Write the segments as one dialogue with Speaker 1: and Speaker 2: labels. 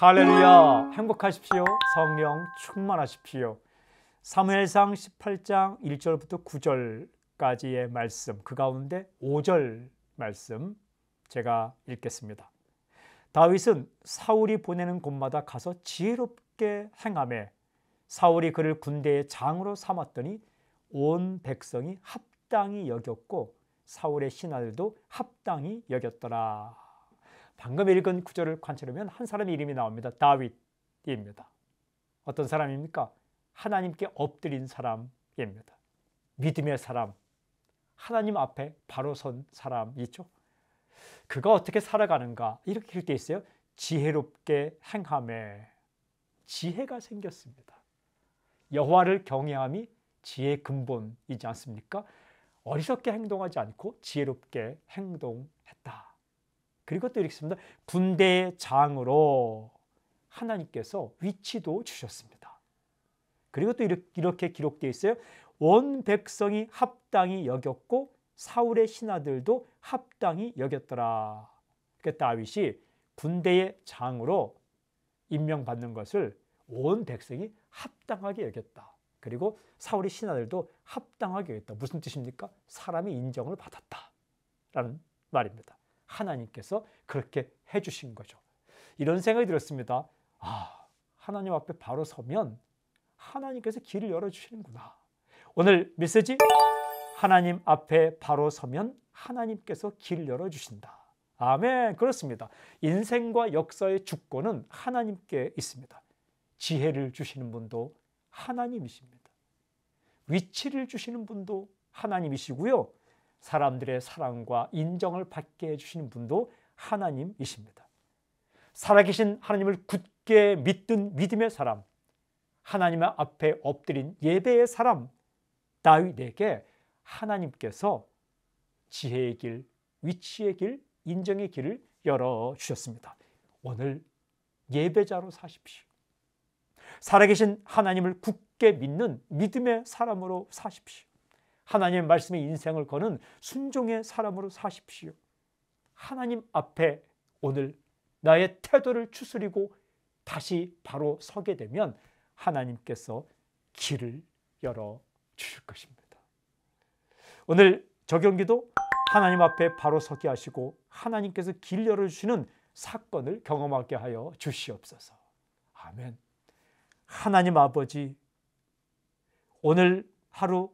Speaker 1: 할렐루야 행복하십시오 성령 충만하십시오 사무상 18장 1절부터 9절까지의 말씀 그 가운데 5절 말씀 제가 읽겠습니다 다윗은 사울이 보내는 곳마다 가서 지혜롭게 행함에 사울이 그를 군대의 장으로 삼았더니 온 백성이 합당히 여겼고 사울의 신하들도 합당히 여겼더라 방금 읽은 구절을 관찰하면 한 사람의 이름이 나옵니다. 다윗입니다. 어떤 사람입니까? 하나님께 엎드린 사람입니다. 믿음의 사람, 하나님 앞에 바로 선 사람이죠. 그가 어떻게 살아가는가 이렇게 돼 있어요. 지혜롭게 행함에 지혜가 생겼습니다. 여호와를 경외함이 지혜의 근본이지 않습니까? 어리석게 행동하지 않고 지혜롭게 행동했다. 그리고 또 이렇게 씁니다. 군대 장으로 하나님께서 위치도 주셨습니다. 그리고 또 이렇게, 이렇게 기록되어 있어요. 온 백성이 합당히 여겼고 사울의 신하들도 합당히 여겼더라. 그러니까 다윗이 군대의 장으로 임명받는 것을 온 백성이 합당하게 여겼다. 그리고 사울의 신하들도 합당하게 여겼다. 무슨 뜻입니까? 사람의 인정을 받았다. 라는 말입니다. 하나님께서 그렇게 해주신 거죠. 이런 생각이 들었습니다. 아, 하나님 앞에 바로 서면 하나님께서 길을 열어주시는구나. 오늘 메시지 하나님 앞에 바로 서면 하나님께서 길을 열어주신다. 아멘. 그렇습니다. 인생과 역사의 주권은 하나님께 있습니다. 지혜를 주시는 분도 하나님이십니다. 위치를 주시는 분도 하나님이시고요. 사람들의 사랑과 인정을 받게 해주시는 분도 하나님이십니다. 살아계신 하나님을 굳게 믿든 믿음의 사람, 하나님 앞에 엎드린 예배의 사람, 다윗에게 하나님께서 지혜의 길, 위치의 길, 인정의 길을 열어주셨습니다. 오늘 예배자로 사십시오. 살아계신 하나님을 굳게 믿는 믿음의 사람으로 사십시오. 하나님 말씀에 인생을 거는 순종의 사람으로 사십시오. 하나님 앞에 오늘 나의 태도를 추스리고 다시 바로 서게 되면 하나님께서 길을 열어 주실 것입니다. 오늘 저경기도 하나님 앞에 바로 서게 하시고 하나님께서 길 열어 주시는 사건을 경험하게 하여 주시옵소서. 아멘. 하나님 아버지 오늘 하루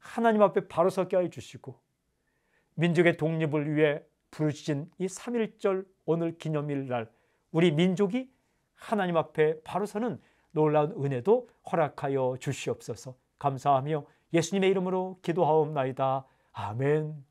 Speaker 1: 하나님 앞에 바로 서게 하여 주시고 민족의 독립을 위해 부르신이 3.1절 오늘 기념일 날 우리 민족이 하나님 앞에 바로 서는 놀라운 은혜도 허락하여 주시옵소서 감사하며 예수님의 이름으로 기도하옵나이다. 아멘.